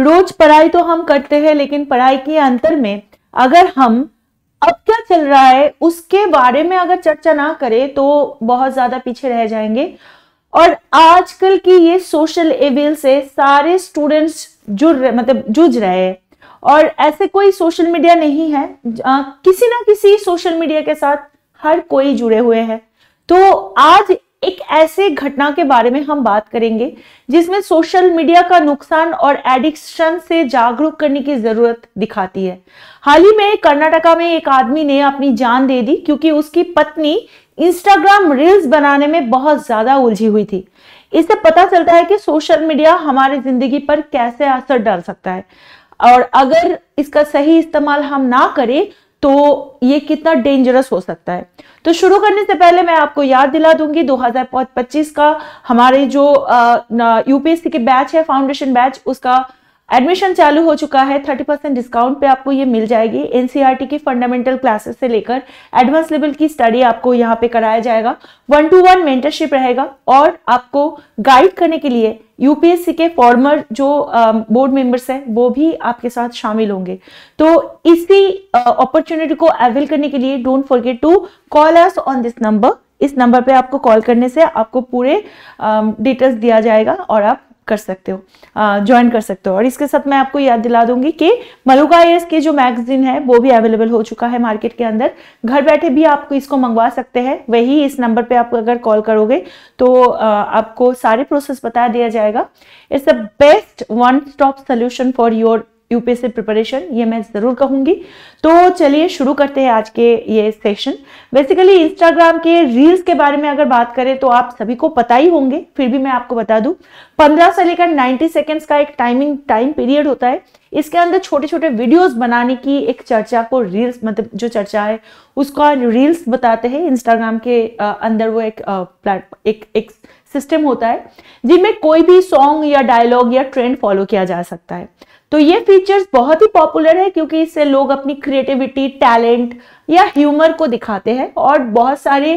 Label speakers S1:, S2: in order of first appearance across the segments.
S1: रोज पढ़ाई तो हम करते हैं लेकिन पढ़ाई के अंतर में अगर हम अब क्या चल रहा है उसके बारे में अगर चर्चा ना करें तो बहुत ज्यादा पीछे रह जाएंगे और आजकल की ये सोशल एविल से सारे स्टूडेंट्स जुड़ मतलब जूझ रहे हैं और ऐसे कोई सोशल मीडिया नहीं है आ, किसी ना किसी सोशल मीडिया के साथ हर कोई जुड़े हुए हैं तो आज एक ऐसे घटना के बारे में हम बात करेंगे जिसमें सोशल मीडिया का नुकसान और एडिक्शन से जागरूक करने की जरूरत दिखाती है हाल ही में कर्नाटका में एक आदमी ने अपनी जान दे दी क्योंकि उसकी पत्नी इंस्टाग्राम रील्स बनाने में बहुत ज्यादा उलझी हुई थी इससे पता चलता है कि सोशल मीडिया हमारी जिंदगी पर कैसे असर डाल सकता है और अगर इसका सही इस्तेमाल हम ना करें तो ये कितना डेंजरस हो सकता है तो शुरू करने से पहले मैं आपको याद दिला दूंगी 2025 का हमारे जो यूपीएससी के बैच है फाउंडेशन बैच उसका एडमिशन चालू हो चुका है 30 परसेंट डिस्काउंट पे आपको ये मिल जाएगी एनसीईआरटी e की फंडामेंटल क्लासेस से लेकर एडवांस लेवल की स्टडी आपको यहाँ पे कराया जाएगा वन टू वन मेंटरशिप रहेगा और आपको गाइड करने के लिए यूपीएससी के फॉर्मर जो बोर्ड मेंबर्स हैं वो भी आपके साथ शामिल होंगे तो इसी अपॉर्चुनिटी को अवेल करने के लिए don't forget to call us on this number इस नंबर पे आपको कॉल करने से आपको पूरे डिटेल्स दिया जाएगा और आप कर सकते हो ज्वाइन कर सकते हो और इसके साथ मैं आपको याद दिला दूंगी कि मलुका एस जो मैगजीन है वो भी अवेलेबल हो चुका है मार्केट के अंदर घर बैठे भी आप इसको मंगवा सकते हैं वही इस नंबर पर आप अगर कॉल करोगे तो आपको सारे प्रोसेस बता दिया जाएगा it's the best one stop solution for your UPSC preparation ये मैं ज़रूर कहूंगी तो चलिए शुरू करते हैं आज के ये सेशन बेसिकली इंस्टाग्राम के रील्स के बारे में अगर बात करें तो आप सभी को पता ही होंगे फिर भी मैं आपको बता दू 15 से लेकर 90 सेकेंड्स का एक टाइमिंग टाइम पीरियड होता है इसके अंदर छोटे छोटे वीडियोस बनाने की एक चर्चा को रील्स मतलब जो चर्चा है उसका रील्स बताते हैं इंस्टाग्राम के अंदर वो एक एक एक सिस्टम होता है जिनमें कोई भी सॉन्ग या डायलॉग या ट्रेंड फॉलो किया जा सकता है तो ये फीचर्स बहुत ही पॉपुलर है क्योंकि इससे लोग अपनी क्रिएटिविटी टैलेंट या ह्यूमर को दिखाते हैं और बहुत सारे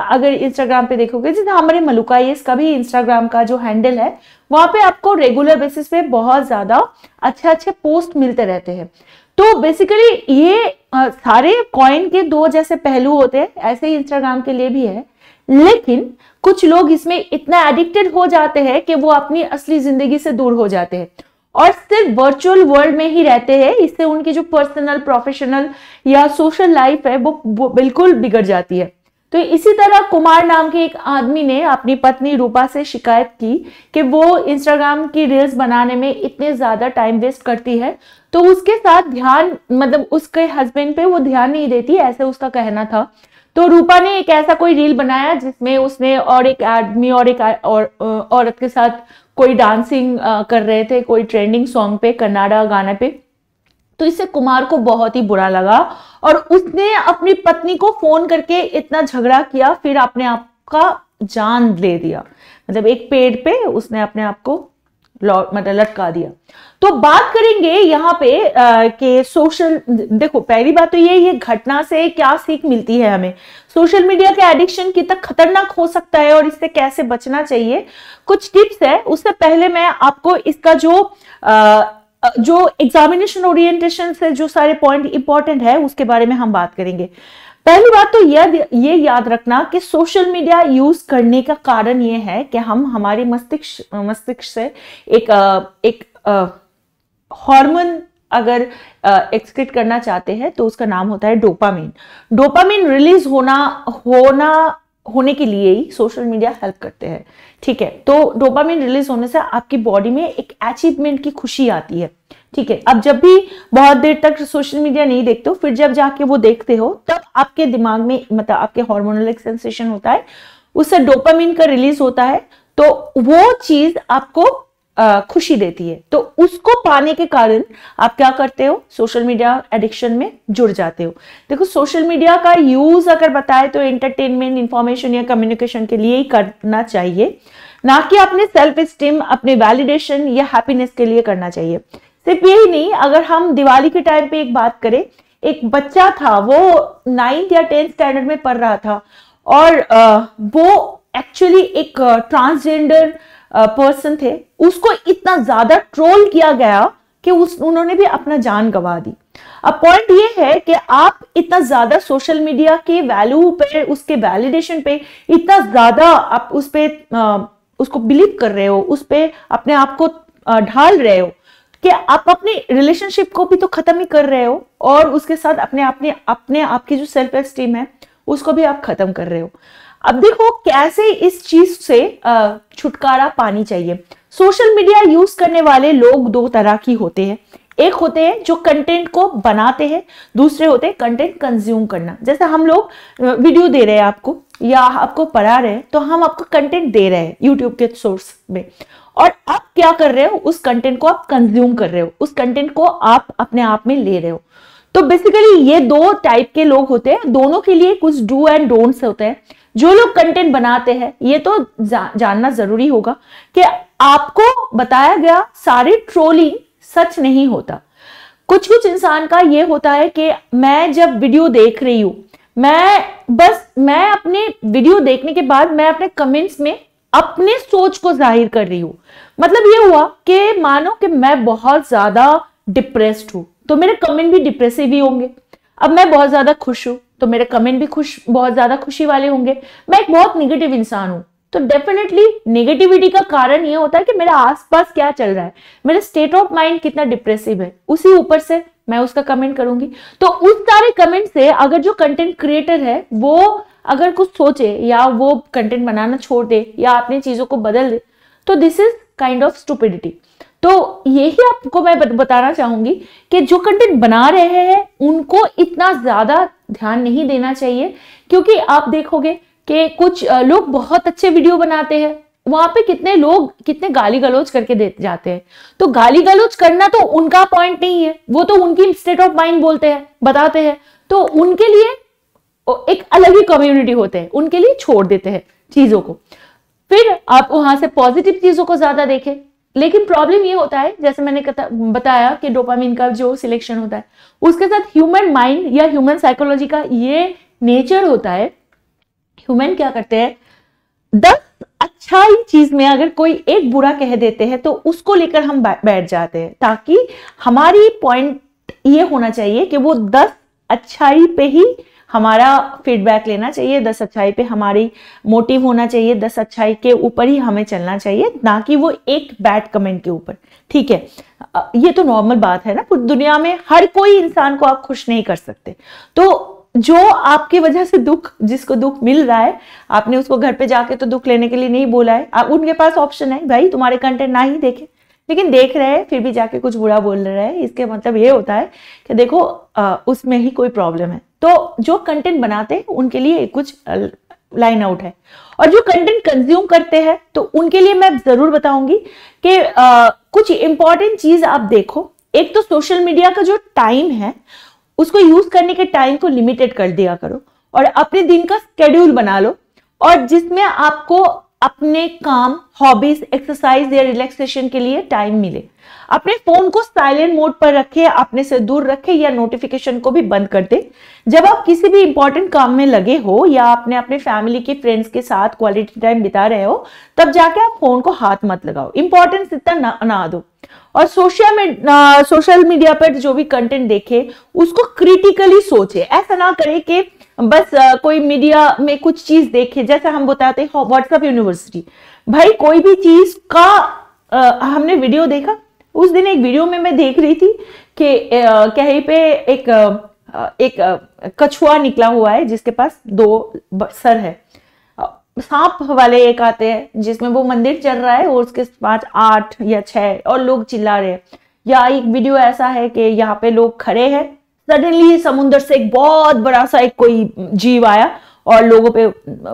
S1: अगर इंस्टाग्राम पे देखोगे जैसे हमारे मलुका ये इसका भी इंस्टाग्राम का जो हैंडल है वहाँ पे आपको रेगुलर बेसिस पे बहुत ज़्यादा अच्छे अच्छे पोस्ट मिलते रहते हैं तो बेसिकली ये सारे कॉइन के दो जैसे पहलू होते हैं ऐसे ही इंस्टाग्राम के लिए भी है लेकिन कुछ लोग इसमें इतना एडिक्टेड हो जाते हैं कि वो अपनी असली जिंदगी से दूर हो जाते हैं और सिर्फ वर्चुअल वर्ल्ड में ही रहते हैं इससे उनकी जो पर्सनल प्रोफेशनल या सोशल लाइफ है वो बिल्कुल बिगड़ जाती है तो इसी तरह कुमार नाम के एक आदमी ने अपनी पत्नी रूपा से शिकायत की कि वो इंस्टाग्राम की रील्स बनाने में इतने ज़्यादा टाइम वेस्ट करती है तो उसके साथ ध्यान मतलब उसके हस्बैंड पे वो ध्यान नहीं देती ऐसे उसका कहना था तो रूपा ने एक ऐसा कोई रील बनाया जिसमें उसने और एक आदमी और एक और, औरत के साथ कोई डांसिंग कर रहे थे कोई ट्रेंडिंग सॉन्ग पे कन्नाडा गाना पे तो इससे कुमार को बहुत ही बुरा लगा और उसने अपनी पत्नी को फोन करके इतना झगड़ा किया फिर अपने आप का जान ले दिया मतलब एक पेड़ पे उसने अपने आप को मतलब लटका दिया तो बात करेंगे यहाँ पे के सोशल देखो पहली बात तो ये ये घटना से क्या सीख मिलती है हमें सोशल मीडिया का एडिक्शन कितना खतरनाक हो सकता है और इससे कैसे बचना चाहिए कुछ टिप्स है उससे पहले मैं आपको इसका जो आ, जो एग्जामिनेशन ओरिएंटेशन से जो सारे पॉइंट इंपॉर्टेंट है उसके बारे में हम बात करेंगे पहली बात तो यह ये याद रखना कि सोशल मीडिया यूज करने का कारण ये है कि हम हमारे मस्तिष्क मस्तिष्क से एक एक हार्मोन अगर एक्सक्रिट करना चाहते हैं तो उसका नाम होता है डोपामिन डोपामिन रिलीज होना होना होने के लिए ही सोशल मीडिया हेल्प करते हैं ठीक है तो डोपामिन रिलीज होने से आपकी बॉडी में एक अचीवमेंट की खुशी आती है ठीक है अब जब भी बहुत देर तक सोशल मीडिया नहीं देखते हो फिर जब जाके वो देखते हो तब आपके दिमाग में मतलब आपके हॉर्मोनल एक सेंसेशन होता है उससे डोपामिन का रिलीज होता है तो वो चीज आपको खुशी देती है तो उसको पाने के कारण आप क्या करते हो सोशल मीडिया एडिक्शन में जुड़ जाते हो देखो सोशल मीडिया का यूज अगर बताए तो एंटरटेनमेंट इंफॉर्मेशन या कम्युनिकेशन के लिए ही करना चाहिए ना कि अपने सेल्फ स्टीम अपने वैलिडेशन या हैप्पीनेस के लिए करना चाहिए सिर्फ यही नहीं अगर हम दिवाली के टाइम पे एक बात करें एक बच्चा था वो नाइन्थ या टेंथ स्टैंडर्ड में पढ़ रहा था और वो एक्चुअली एक ट्रांसजेंडर uh, पर्सन थे उसको इतना ज्यादा ट्रोल किया गया कि उस उन्होंने भी अपना जान गवा दी अब पॉइंट ये है कि आप इतना ज्यादा सोशल मीडिया के वैल्यू पे उसके वैलिडेशन पे इतना ज्यादा आप उस पर उसको बिलीव कर रहे हो उस पर अपने आप को ढाल रहे हो कि आप अपने रिलेशनशिप को भी तो खत्म ही कर रहे हो और उसके साथ अपने अपने अपने आपकी जो सेल्फ एस्टीम है उसको भी आप खत्म कर रहे हो अब देखो कैसे इस चीज से छुटकारा पानी चाहिए सोशल मीडिया यूज करने वाले लोग दो तरह की होते हैं एक होते हैं जो कंटेंट को बनाते हैं दूसरे होते हैं कंटेंट कंज्यूम करना जैसे हम लोग वीडियो दे रहे हैं आपको या आपको पढ़ा रहे हैं तो हम आपको कंटेंट दे रहे हैं यूट्यूब के सोर्स में और आप क्या कर रहे हो उस कंटेंट को आप कंज्यूम कर रहे हो उस कंटेंट को आप अपने आप में ले रहे हो तो बेसिकली ये दो टाइप के लोग होते हैं दोनों के लिए कुछ डू एंड डोंट्स होते हैं जो लोग कंटेंट बनाते हैं ये तो जा, जानना जरूरी होगा कि आपको बताया गया सारी ट्रोलिंग सच नहीं होता कुछ कुछ इंसान का ये होता है कि मैं जब वीडियो देख रही हूं मैं बस मैं अपने वीडियो देखने के बाद मैं अपने कमेंट्स में अपने सोच को जाहिर कर रही हूँ मतलब ये हुआ कि मानो कि मैं बहुत ज्यादा डिप्रेस्ड हूँ तो मेरे कमेंट भी डिप्रेसिव ही होंगे अब मैं बहुत ज़्यादा खुश हूँ तो मेरे कमेंट भी खुश बहुत ज़्यादा खुशी वाले होंगे मैं एक बहुत निगेटिव इंसान हूँ तो डेफिनेटली नेगेटिविटी का कारण ये होता है कि मेरा आसपास क्या चल रहा है मेरा स्टेट ऑफ माइंड कितना डिप्रेसिव है उसी ऊपर से मैं उसका कमेंट करूंगी तो उस सारे कमेंट से अगर जो कंटेंट क्रिएटर है वो अगर कुछ सोचे या वो कंटेंट बनाना छोड़ दे या अपनी चीज़ों को बदल दे तो this is kind of stupidity तो यही आपको मैं बताना चाहूंगी कि जो कंटेंट बना रहे हैं उनको इतना ज्यादा ध्यान नहीं देना चाहिए क्योंकि आप देखोगे कि कुछ लोग बहुत अच्छे वीडियो बनाते हैं वहां पे कितने लोग कितने गाली गलोच करके दे जाते हैं तो गाली गलोच करना तो उनका पॉइंट नहीं है वो तो उनकी स्टेट ऑफ माइंड बोलते हैं बताते हैं तो उनके लिए एक अलग ही कम्युनिटी होते हैं उनके लिए छोड़ देते हैं चीजों को फिर आप वहां से पॉजिटिव चीजों को ज्यादा देखें लेकिन प्रॉब्लम ये होता है जैसे मैंने बताया कि डोपामिन का जो सिलेक्शन होता है उसके साथ ह्यूमन माइंड या ह्यूमन साइकोलॉजी का ये नेचर होता है ह्यूमन क्या करते हैं दस अच्छा ही चीज में अगर कोई एक बुरा कह देते हैं तो उसको लेकर हम बैठ जाते हैं ताकि हमारी पॉइंट ये होना चाहिए कि वो दस अच्छाई पे ही हमारा फीडबैक लेना चाहिए दस अच्छाई पे हमारी मोटिव होना चाहिए दस अच्छाई के ऊपर ही हमें चलना चाहिए ना कि वो एक बैड कमेंट के ऊपर ठीक है ये तो नॉर्मल बात है ना पूरी दुनिया में हर कोई इंसान को आप खुश नहीं कर सकते तो जो आपकी वजह से दुख जिसको दुख मिल रहा है आपने उसको घर पे जाके तो दुख लेने के लिए नहीं बोला है आप उनके पास ऑप्शन है भाई तुम्हारे कंटेंट ना ही देखे लेकिन देख रहे हैं फिर भी जाके कुछ बुरा बोल रहे हैं इसके मतलब ये होता है कि देखो उसमें ही कोई प्रॉब्लम है तो जो कंटेंट बनाते हैं उनके लिए कुछ लाइन आउट है और जो कंटेंट कंज्यूम करते हैं तो उनके लिए मैं जरूर बताऊंगी कि कुछ इंपॉर्टेंट चीज आप देखो एक तो सोशल मीडिया का जो टाइम है उसको यूज करने के टाइम को लिमिटेड कर दिया करो और अपने दिन का स्केड्यूल बना लो और जिसमें आपको अपने काम हॉबीज एक्सरसाइज या रिलैक्सेशन के लिए टाइम मिले अपने फोन को साइलेंट मोड पर रखें अपने से दूर रखें या नोटिफिकेशन को भी बंद कर दें जब आप किसी भी इंपॉर्टेंट काम में लगे हो या आपने अपने फैमिली के फ्रेंड्स के साथ क्वालिटी टाइम बिता रहे हो तब जाके आप फोन को हाथ मत लगाओ इंपॉर्टेंस इतना ना, ना दो और सोशल में सोशल मीडिया पर जो भी कंटेंट देखे उसको क्रिटिकली सोचे ऐसा ना करे कि बस कोई मीडिया में कुछ चीज देखे जैसा हम बताते हैं व्हाट्सएप यूनिवर्सिटी भाई कोई भी चीज का आ, हमने वीडियो देखा उस दिन एक वीडियो में मैं देख रही थी कि कहीं पे एक एक कछुआ निकला हुआ है जिसके पास दो सर है सांप वाले एक आते हैं जिसमें वो मंदिर चल रहा है और उसके पास आठ या छह और लोग चिल्ला रहे हैं या एक वीडियो ऐसा है कि यहाँ पे लोग खड़े हैं सडनली समुद्र से एक बहुत बड़ा सा एक कोई जीव आया और लोगों पे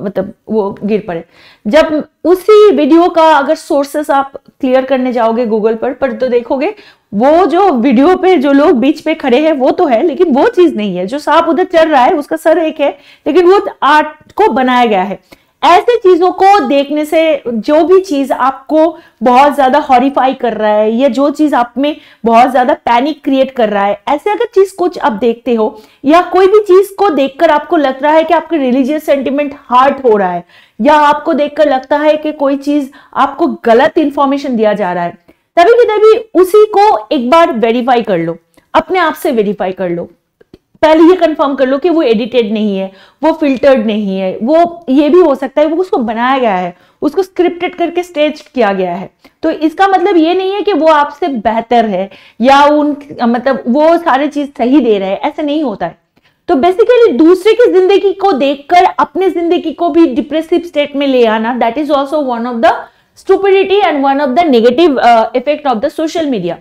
S1: मतलब वो गिर पड़े जब उसी वीडियो का अगर सोर्सेस आप क्लियर करने जाओगे गूगल पर पर तो देखोगे वो जो वीडियो पे जो लोग बीच पे खड़े हैं वो तो है लेकिन वो चीज नहीं है जो सांप उधर चल रहा है उसका सर एक है लेकिन वो आर्ट को बनाया गया है ऐसे चीज़ों को देखने से जो भी चीज़ आपको बहुत ज़्यादा हॉरीफाई कर रहा है या जो चीज़ आप में बहुत ज़्यादा पैनिक क्रिएट कर रहा है ऐसे अगर चीज़ कुछ आप देखते हो या कोई भी चीज़ को देखकर आपको लग रहा है कि आपके रिलीजियस सेंटिमेंट हार्ट हो रहा है या आपको देखकर लगता है कि कोई चीज़ आपको गलत इंफॉर्मेशन दिया जा रहा है तभी भी तभी उसी को एक बार वेरीफाई कर लो अपने आप से वेरीफाई कर लो पहले ये कंफर्म कर लो कि वो एडिटेड नहीं है वो फिल्टर्ड नहीं है वो ये भी हो सकता है वो उसको बनाया गया है उसको स्क्रिप्टेड करके स्टेज किया गया है तो इसका मतलब ये नहीं है कि वो आपसे बेहतर है या उन मतलब वो सारी चीज सही दे रहा है ऐसा नहीं होता है तो बेसिकली दूसरे की जिंदगी को देखकर अपने जिंदगी को भी डिप्रेसिव स्टेट में ले आना that is also one of the stupidity and one of the negative effect of the social media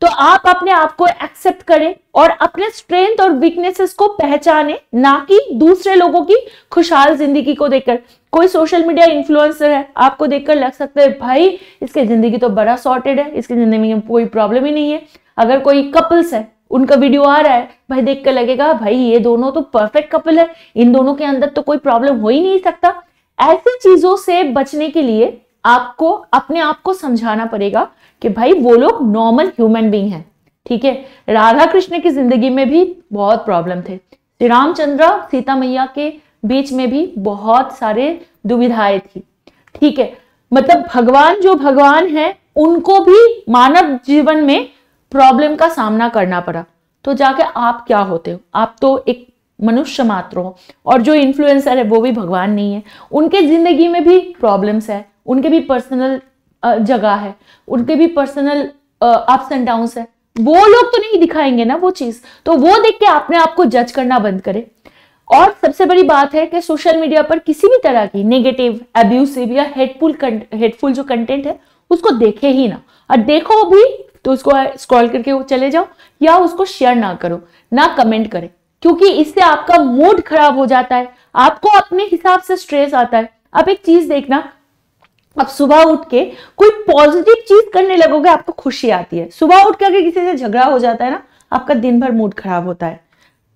S1: तो आप अपने आप को एक्सेप्ट करें और अपने स्ट्रेंथ और वीकनेसेस को पहचाने ना कि दूसरे लोगों की खुशहाल जिंदगी को देखकर कोई सोशल मीडिया इन्फ्लुएंसर है आपको देखकर लग सकता है भाई इसकी जिंदगी तो बड़ा सॉर्टेड है इसकी जिंदगी में कोई प्रॉब्लम ही नहीं है अगर कोई कपल्स है उनका वीडियो आ रहा है भाई देख कर लगेगा भाई ये दोनों तो परफेक्ट कपल है इन दोनों के अंदर तो कोई प्रॉब्लम हो ही नहीं सकता ऐसी चीजों से बचने के लिए आपको अपने आप को समझाना पड़ेगा कि भाई वो लोग नॉर्मल ह्यूमन बींग हैं ठीक है राधा कृष्ण की जिंदगी में भी बहुत प्रॉब्लम थे श्री रामचंद्र सीता मैया के बीच में भी बहुत सारे दुविधाएं थी ठीक है मतलब भगवान जो भगवान है उनको भी मानव जीवन में प्रॉब्लम का सामना करना पड़ा तो जाके आप क्या होते हो आप तो एक मनुष्य मात्र हो और जो इन्फ्लुएंसर है वो भी भगवान नहीं है उनके ज़िंदगी में भी प्रॉब्लम्स है उनके भी पर्सनल जगह है उनके भी पर्सनल अप्स एंड डाउन्स है वो लोग तो नहीं दिखाएंगे ना वो चीज तो वो देख के आपने आपको जज करना बंद करे और सबसे बड़ी बात है कि सोशल मीडिया पर किसी भी तरह की नेगेटिव एब्यूसिव या हेडफुल हेडफुल जो कंटेंट है उसको देखे ही ना और देखो भी तो उसको स्क्रॉल करके वो चले जाओ या उसको शेयर ना करो ना कमेंट करें क्योंकि इससे आपका मूड खराब हो जाता है आपको अपने हिसाब से स्ट्रेस आता है आप एक चीज देखना अब सुबह उठ के कोई पॉजिटिव चीज करने लगोगे आपको खुशी आती है सुबह उठ के अगर किसी से झगड़ा हो जाता है ना आपका दिन भर मूड खराब होता है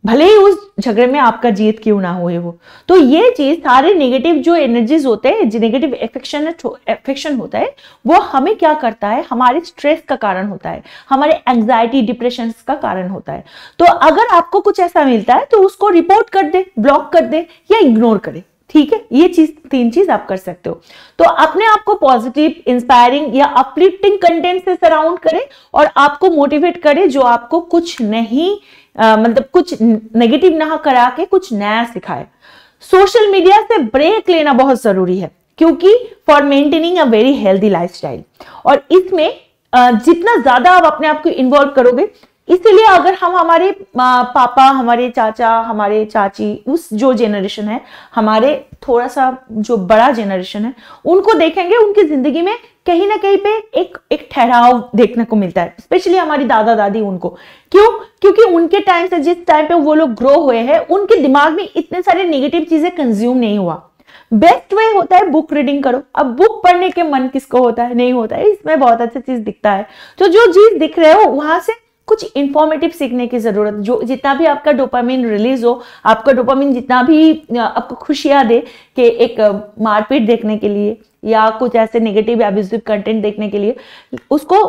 S1: भले ही उस झगड़े में आपका जीत क्यों ना हुए वो तो ये चीज सारे नेगेटिव जो एनर्जीज होते हैं नेगेटिव एफेक्शन एफेक्शन होता है वो हमें क्या करता है हमारे स्ट्रेस का कारण होता है हमारे एंजाइटी डिप्रेशन का कारण होता है तो अगर आपको कुछ ऐसा मिलता है तो उसको रिपोर्ट कर दे ब्लॉक कर दे या इग्नोर करे ठीक है ये चीज तीन चीज आप कर सकते हो तो अपने आप को पॉजिटिव इंस्पायरिंग या अपलिफ्टिंग कंटेंट से सराउंड करें और आपको मोटिवेट करें जो आपको कुछ नहीं मतलब कुछ नेगेटिव ना करा के कुछ नया सिखाए सोशल मीडिया से ब्रेक लेना बहुत जरूरी है क्योंकि for maintaining a very healthy life और इसमें जितना ज्यादा आप अपने आप को इन्वॉल्व करोगे इसीलिए अगर हम हमारे पापा हमारे चाचा हमारे चाची उस जो जेनरेशन है हमारे थोड़ा सा जो बड़ा जेनरेशन है उनको देखेंगे उनकी जिंदगी में कहीं ना कहीं पे एक एक ठहराव देखने को मिलता है स्पेशली हमारी दादा दादी उनको क्यों क्योंकि उनके टाइम से जिस टाइम पे वो लोग ग्रो हुए हैं उनके दिमाग में इतने सारे नेगेटिव चीजें कंज्यूम नहीं हुआ बेस्ट वे होता है बुक रीडिंग करो अब बुक पढ़ने के मन किसको होता है नहीं होता है इसमें बहुत अच्छी चीज दिखता है तो जो चीज दिख रहे हो वहां से कुछ इन्फॉर्मेटिव सीखने की ज़रूरत जो जितना भी आपका डोपामिन रिलीज हो आपका डोपामिन जितना भी आपको खुशियाँ दे कि एक मारपीट देखने के लिए या कुछ ऐसे नेगेटिव एब्यूजिव कंटेंट देखने के लिए उसको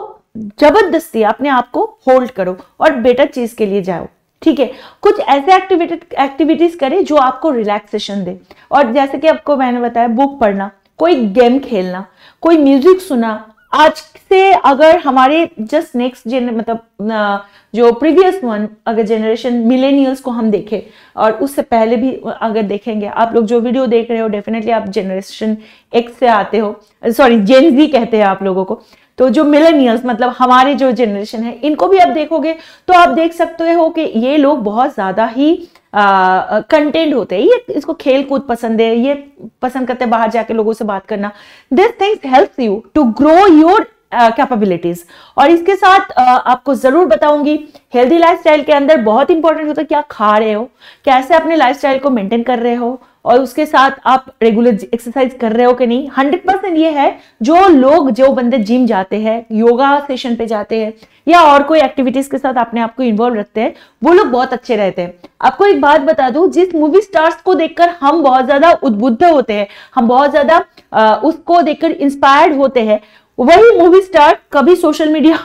S1: जबरदस्ती अपने आप को होल्ड करो और बेटर चीज़ के लिए जाओ ठीक है कुछ ऐसे एक्टिविटी एक्टिविटीज़ करें जो आपको रिलैक्सेशन दे और जैसे कि आपको मैंने बताया बुक पढ़ना कोई गेम खेलना कोई म्यूजिक सुना आज से अगर हमारे जस्ट नेक्स्ट जेन मतलब जो प्रीवियस वन अगर जेनरेशन मिलेनियल्स को हम देखें और उससे पहले भी अगर देखेंगे आप लोग जो वीडियो देख रहे हो डेफिनेटली आप जेनरेशन एक्स से आते हो सॉरी जेन जी कहते हैं आप लोगों को तो जो मिलेनियल्स मतलब हमारे जो जेनरेशन है इनको भी आप देखोगे तो आप देख सकते हो कि ये लोग बहुत ज़्यादा ही कंटेंट होते हैं ये इसको खेल कूद पसंद है ये पसंद करते हैं बाहर जाके लोगों से बात करना this things help you to grow your capabilities और इसके साथ uh, आपको जरूर बताऊंगी हेल्दी लाइफस्टाइल के अंदर बहुत इंपॉर्टेंट होता है क्या खा रहे हो कैसे अपने लाइफस्टाइल को मेंटेन कर रहे हो और उसके साथ आप रेगुलर एक्सरसाइज कर रहे हो कि नहीं हंड्रेड परसेंट ये है जो लोग जो बंदे जिम जाते हैं योगा सेशन पे जाते हैं या और कोई एक्टिविटीज के साथ अपने आप को इन्वॉल्व रखते हैं वो लोग बहुत अच्छे रहते हैं आपको एक बात बता दूं जिस मूवी स्टार्स को देखकर हम बहुत ज्यादा उद्बुद्ध होते हैं हम बहुत ज्यादा उसको देखकर इंस्पायर्ड होते हैं वही मूवी स्टार कभी सोशल मीडिया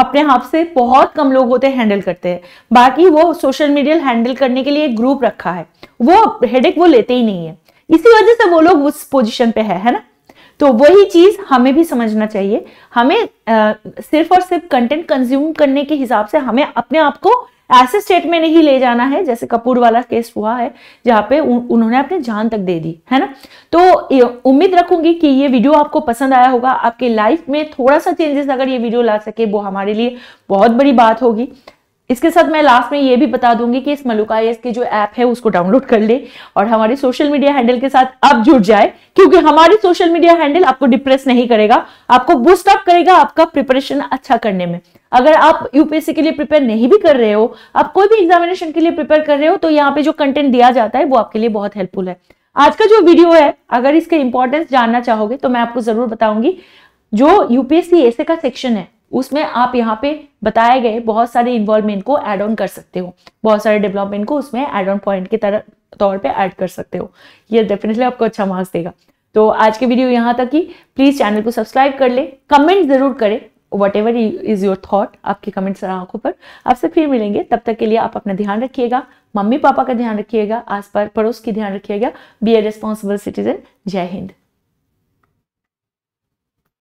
S1: अपने आप से बहुत कम लोग होते हैंडल करते हैं बाकी वो सोशल मीडिया हैंडल करने के लिए एक ग्रुप रखा है वो हेडेक वो लेते ही नहीं है इसी वजह से वो लोग उस पोजिशन पे है है ना तो वही चीज हमें भी समझना चाहिए हमें आ, सिर्फ और सिर्फ कंटेंट कंज्यूम करने के हिसाब से हमें अपने आप को ऐसे स्टेट में नहीं ले जाना है जैसे कपूर वाला केस हुआ है जहाँ पे उन्होंने अपने जान तक दे दी है ना तो उम्मीद रखूंगी कि ये वीडियो आपको पसंद आया होगा आपके लाइफ में थोड़ा सा चेंजेस अगर ये वीडियो ला सके वो हमारे लिए बहुत बड़ी बात होगी इसके साथ मैं लास्ट में ये भी बता दूंगी कि इस मलुका एस जो ऐप है उसको डाउनलोड कर ले और हमारे सोशल मीडिया हैंडल के साथ अब जुड़ जाए क्योंकि हमारे सोशल मीडिया हैंडल आपको डिप्रेस नहीं करेगा आपको बूस्ट अप करेगा आपका प्रिपरेशन अच्छा करने में अगर आप यूपीएससी के लिए प्रिपेयर नहीं भी कर रहे हो आप कोई भी एग्जामिनेशन के लिए प्रिपेयर कर रहे हो तो यहाँ पे जो कंटेंट दिया जाता है वो आपके लिए बहुत हेल्पफुल है आज का जो वीडियो है अगर इसके इंपॉर्टेंस जानना चाहोगे तो मैं आपको जरूर बताऊंगी जो यूपीएससी एसे का सेक्शन है उसमें आप यहाँ पे बताए गए बहुत सारे इन्वॉल्वमेंट को ऐड ऑन कर सकते हो बहुत सारे डेवलपमेंट को उसमें एड ऑन पॉइंट के तरह तौर पे ऐड कर सकते हो ये डेफिनेटली आपको अच्छा मार्क्स देगा तो आज के वीडियो यहाँ तक ही प्लीज़ चैनल को सब्सक्राइब कर ले कमेंट ज़रूर करें whatever is your thought आपके कमेंट्स आंखों पर आपसे फिर मिलेंगे तब तक के लिए आप अपना ध्यान रखिएगा मम्मी पापा का ध्यान रखिएगा आस पास पड़ोस की ध्यान रखिएगा बी ए रिस्पॉन्सिबल सिटीजन जय हिंद